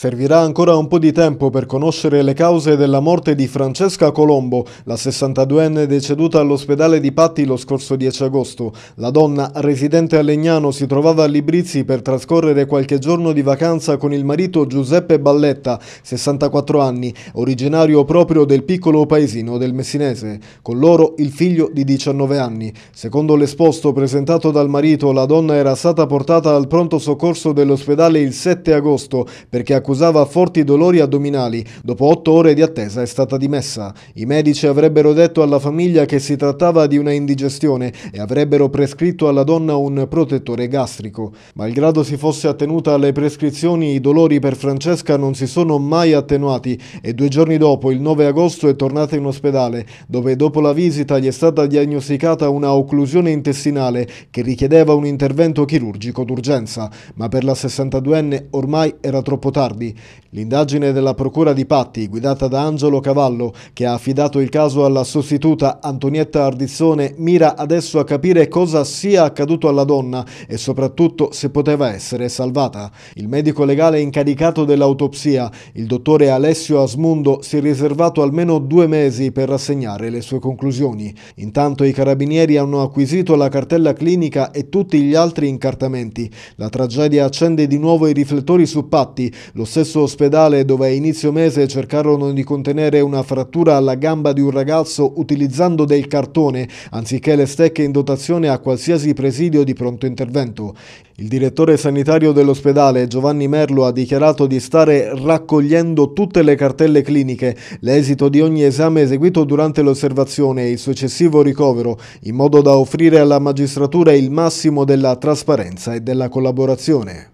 Servirà ancora un po' di tempo per conoscere le cause della morte di Francesca Colombo, la 62enne deceduta all'ospedale di Patti lo scorso 10 agosto. La donna, residente a Legnano, si trovava a Librizzi per trascorrere qualche giorno di vacanza con il marito Giuseppe Balletta, 64 anni, originario proprio del piccolo paesino del Messinese. Con loro il figlio di 19 anni. Secondo l'esposto presentato dal marito, la donna era stata portata al pronto soccorso dell'ospedale il 7 agosto perché a accusava forti dolori addominali. Dopo otto ore di attesa è stata dimessa. I medici avrebbero detto alla famiglia che si trattava di una indigestione e avrebbero prescritto alla donna un protettore gastrico. Malgrado si fosse attenuta alle prescrizioni, i dolori per Francesca non si sono mai attenuati e due giorni dopo, il 9 agosto, è tornata in ospedale, dove dopo la visita gli è stata diagnosticata una occlusione intestinale che richiedeva un intervento chirurgico d'urgenza, ma per la 62enne ormai era troppo tardi. Lombardi. L'indagine della Procura di Patti, guidata da Angelo Cavallo, che ha affidato il caso alla sostituta Antonietta Ardizzone, mira adesso a capire cosa sia accaduto alla donna e soprattutto se poteva essere salvata. Il medico legale incaricato dell'autopsia, il dottore Alessio Asmundo, si è riservato almeno due mesi per rassegnare le sue conclusioni. Intanto i carabinieri hanno acquisito la cartella clinica e tutti gli altri incartamenti. La tragedia accende di nuovo i riflettori su Patti, lo stesso ospedale dove a inizio mese cercarono di contenere una frattura alla gamba di un ragazzo utilizzando del cartone anziché le stecche in dotazione a qualsiasi presidio di pronto intervento. Il direttore sanitario dell'ospedale Giovanni Merlo ha dichiarato di stare raccogliendo tutte le cartelle cliniche, l'esito di ogni esame eseguito durante l'osservazione e il successivo ricovero, in modo da offrire alla magistratura il massimo della trasparenza e della collaborazione.